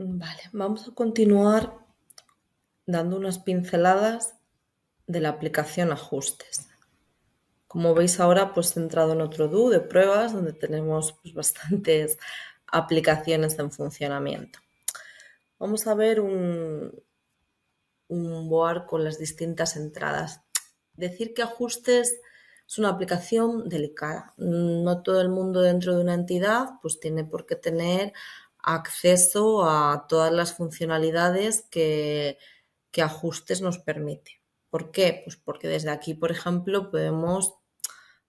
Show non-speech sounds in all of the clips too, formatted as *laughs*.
Vale, vamos a continuar dando unas pinceladas de la aplicación ajustes. Como veis ahora, pues he entrado en otro do de pruebas donde tenemos pues, bastantes *laughs* aplicaciones en funcionamiento. Vamos a ver un, un board con las distintas entradas. Decir que ajustes es una aplicación delicada. No todo el mundo dentro de una entidad pues tiene por qué tener acceso a todas las funcionalidades que, ajustes nos permite. ¿Por qué? Pues porque desde aquí, por ejemplo, podemos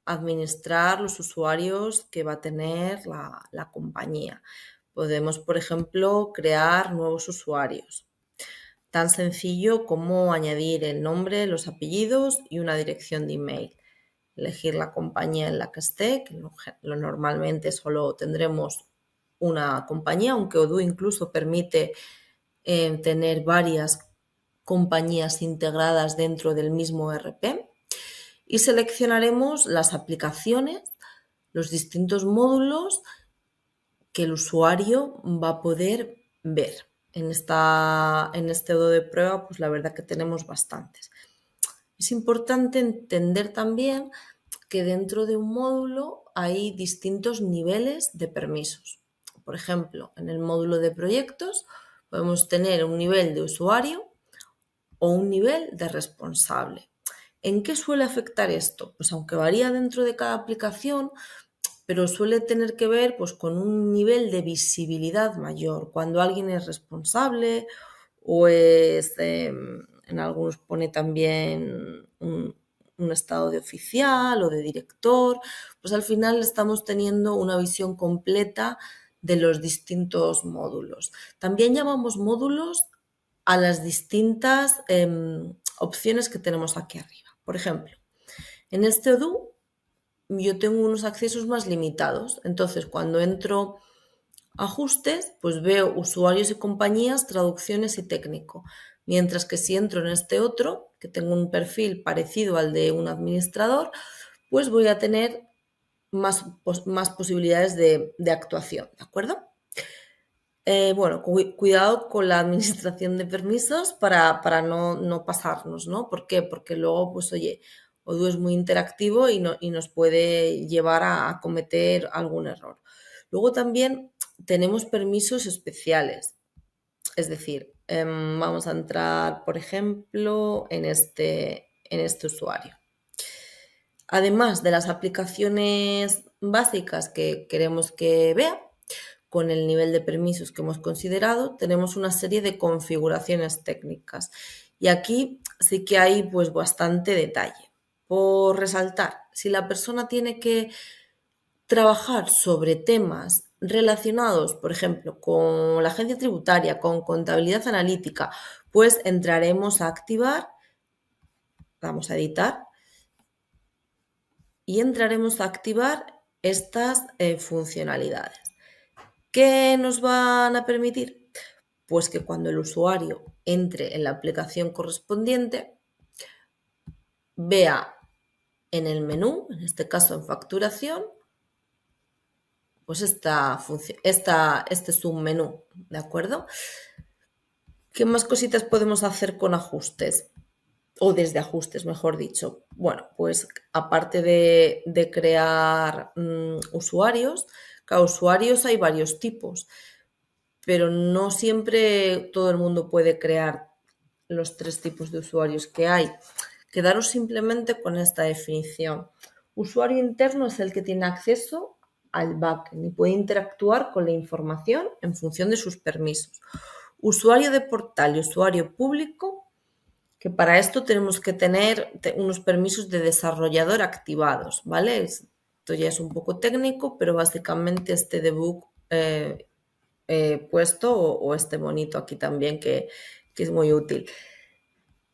administrar los usuarios que va a tener la, la compañía. Podemos, por ejemplo, crear nuevos usuarios. Tan sencillo como añadir el nombre, los apellidos y una dirección de email elegir la compañía en la que esté, que normalmente solo tendremos una compañía, aunque Odoo incluso permite eh, tener varias compañías integradas dentro del mismo e RP. Y seleccionaremos las aplicaciones, los distintos módulos que el usuario va a poder ver. En, esta, en este Odoo de prueba, pues la verdad que tenemos bastantes. Es importante entender también que dentro de un módulo hay distintos niveles de permisos. Por ejemplo, en el módulo de proyectos podemos tener un nivel de usuario o un nivel de responsable. ¿En qué suele afectar esto? Pues aunque varía dentro de cada aplicación, pero suele tener que ver pues, con un nivel de visibilidad mayor. Cuando alguien es responsable o es, em, en algunos pone también un, un estado de oficial o de director, pues al final estamos teniendo una visión completa de los distintos módulos. También llamamos módulos a las distintas em, opciones que tenemos aquí arriba. Por ejemplo, en este Odoo yo tengo unos accesos más limitados. Entonces, cuando entro ajustes, pues veo usuarios y compañías, traducciones y técnico. Mientras que si entro en este otro, que tengo un perfil parecido al de un administrador, pues voy a tener más, más posibilidades de, actuación, ¿de acuerdo? Eh, bueno, cuidado con la administración de permisos para, no, pasarnos, ¿no? ¿Por qué? Porque luego, pues oye, Odu es muy interactivo y, nos puede llevar a, cometer algún error. Luego también tenemos permisos especiales. Es decir, em, vamos a entrar, por ejemplo, en este, en este usuario además de las aplicaciones básicas que queremos que vea, con el nivel de permisos que hemos considerado, tenemos una serie de configuraciones técnicas. Y aquí sí que hay pues bastante detalle. Por resaltar, si la persona tiene que trabajar sobre temas relacionados, por ejemplo, con la agencia tributaria, con contabilidad analítica, pues entraremos a activar, vamos a editar y entraremos a activar estas eh, funcionalidades. ¿Qué nos van a permitir? Pues que cuando el usuario entre en la aplicación correspondiente, vea en el menú, en este caso en facturación, pues esta este es un menú, ¿de acuerdo? ¿Qué más cositas podemos hacer con ajustes? o desde ajustes, mejor dicho. Bueno, pues aparte de, crear mm, usuarios, cada usuarios hay varios tipos, pero no siempre todo el mundo puede crear los tres tipos de usuarios que hay. Quedaros simplemente con esta definición. Usuario interno es el que tiene acceso al backend y puede interactuar con la información en función de sus permisos. Usuario de portal y usuario público que para esto tenemos que tener unos permisos de desarrollador activados, ¿vale? Esto ya es un poco técnico, pero básicamente este debug eh, eh, puesto o, este bonito aquí también que, que es muy útil.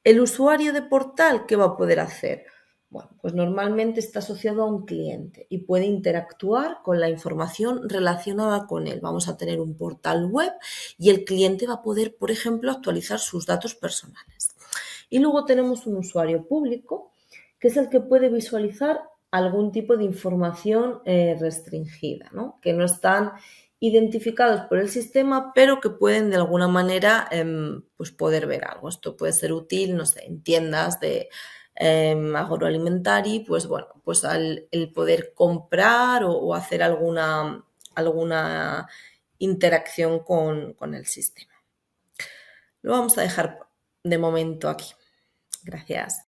El usuario de portal, ¿qué va a poder hacer? Bueno, pues normalmente está asociado a un cliente y puede interactuar con la información relacionada con él. Vamos a tener un portal web y el cliente va a poder, por ejemplo, actualizar sus datos personales. Y luego tenemos un usuario público, que es el que puede visualizar algún tipo de información eh, restringida, que no están identificados por el sistema, pero que pueden de alguna manera em, pues poder ver algo. Esto puede ser útil, no sé, en tiendas de em, agroalimentari, pues bueno, pues el poder comprar o, hacer alguna, alguna interacción con, con el sistema. Lo vamos a dejar de momento aquí. Gracias.